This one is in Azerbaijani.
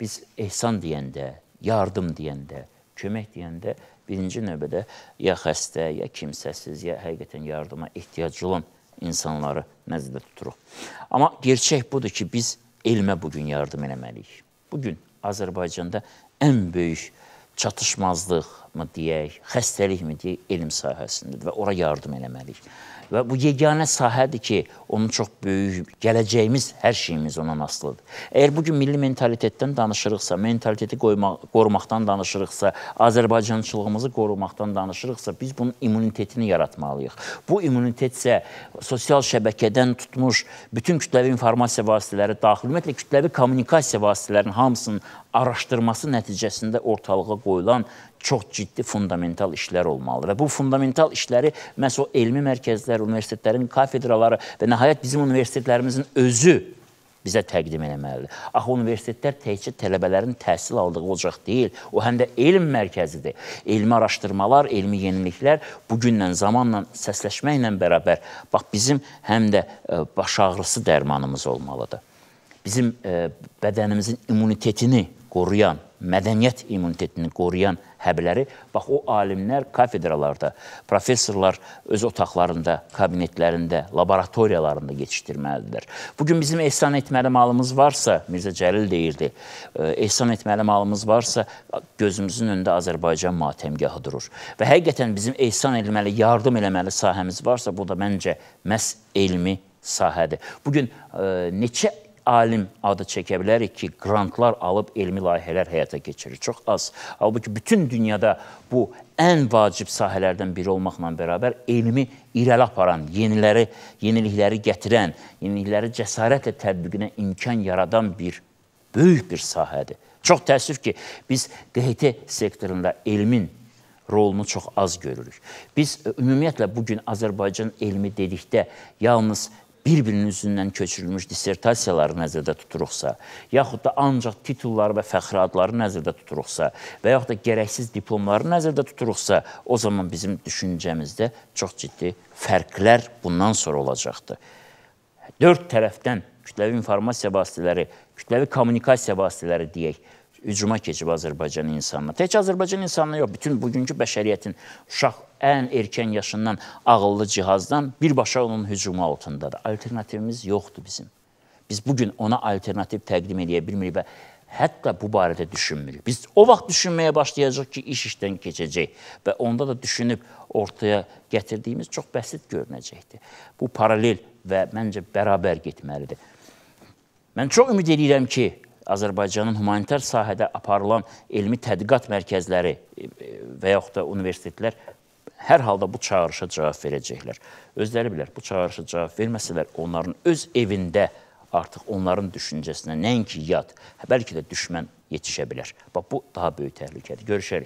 biz ehsan deyəndə, yardım deyəndə, kömək deyəndə birinci növbədə ya xəstə, ya kimsəsiz, ya həqiqətən yardıma ehtiyacı olan insanları nəzərdə tuturuq. Amma gerçək budur ki, biz elmə bugün yardım eləməliyik. Bugün Azərbaycanda ən böyük çatışmazlıq mı deyək, xəstəlik mi deyək, elm sahəsindir və ora yardım eləməliyik. Və bu yeganə sahədir ki, onun çox böyük gələcəyimiz, hər şeyimiz ondan asılıdır. Əgər bu gün milli mentalitetdən danışırıqsa, mentaliteti qoymaq, qorumaqdan danışırıqsa, Azərbaycançılığımızı qorumaqdan danışırıqsa, biz bunun immunitetini yaratmalıyıq. Bu immunitet isə sosial şəbəkədən tutmuş bütün kütləvi informasiya vasitələri daxil, ümumiyyətlə kütləvi kommunikasiya vasitələrinin hamısının araşdırması nəticəsində ortalığa qoyulan çox ciddi fundamental işlər olmalıdır və bu fundamental işləri məhz o elmi mərkəzlər, universitetlərin kafedraları və nəhayət bizim universitetlərimizin özü bizə təqdim etməlidir. Axı universitetlər təkcə tələbələrin təhsil aldığı ocaq deyil, o həm də elm mərkəzidir. Elmi araşdırmalar, elmi yeniliklər bu günlə, zamanla, səsləşməklə bərabər bax bizim həm də e, baş ağrısı dərmanımız olmalıdır. Bizim e, bədənimizin immunitetini qoruyan, mədəniyyət immunitetini qoruyan həbləri, bax o alimlər kafedralarda, professorlar öz otaqlarında, kabinetlərində, laboratoriyalarında yetişdirməlidirlər. Bugün bizim ehsan etməli malımız varsa, Mirzə Cəlil deyirdi, e, ehsan etməli malımız varsa, gözümüzün önündə Azərbaycan matəmgahı durur. Və həqiqətən bizim ehsan etməli, yardım eləməli sahəmiz varsa, bu da məncə məhz elmi sahədir. Bugün ə, e, neçə alim adı çəkə bilərik ki, qrantlar alıb elmi layihələr həyata keçirir. Çox az. Halbuki bütün dünyada bu ən vacib sahələrdən biri olmaqla bərabər elmi irəli aparan, yeniləri, yenilikləri gətirən, yenilikləri cəsarətlə tətbiqinə imkan yaradan bir böyük bir sahədir. Çox təəssüf ki, biz QHT sektorunda elmin rolunu çox az görürük. Biz e, ümumiyyətlə bu gün Azərbaycan elmi dedikdə yalnız bir-birinin üzündən köçürülmüş dissertasiyaları nəzərdə tuturuqsa, yaxud da ancaq titulları və fəxri adları nəzərdə tuturuqsa və yaxud da gərəksiz diplomları nəzərdə tuturuqsa, o zaman bizim düşüncəmizdə çox ciddi fərqlər bundan sonra olacaqdır. Dörd tərəfdən kütləvi informasiya vasitələri, kütləvi kommunikasiya vasitələri deyək, hücuma keçib Azərbaycan insanına. Tək Azərbaycan insanına yox, bütün bugünkü bəşəriyyətin uşaq ən erkən yaşından ağıllı cihazdan birbaşa onun hücumu altındadır. Alternativimiz yoxdur bizim. Biz bu gün ona alternativ təqdim edə bilmirik və hətta bu barədə düşünmürük. Biz o vaxt düşünməyə başlayacağıq ki, iş işdən keçəcək və onda da düşünüb ortaya gətirdiyimiz çox bəsit görünəcəkdir. Bu paralel və məncə bərabər getməlidir. Mən çox ümid edirəm ki, Azərbaycanın humanitar sahədə aparılan elmi tədqiqat mərkəzləri e, və yaxud da universitetlər hər halda bu çağırışa cavab verəcəklər. Özləri bilər, bu çağırışa cavab verməsələr onların öz evində artıq onların düşüncəsinə nəinki yad, hə, bəlkə də düşmən yetişə bilər. Bax bu daha böyük təhlükədir. Görüşərik.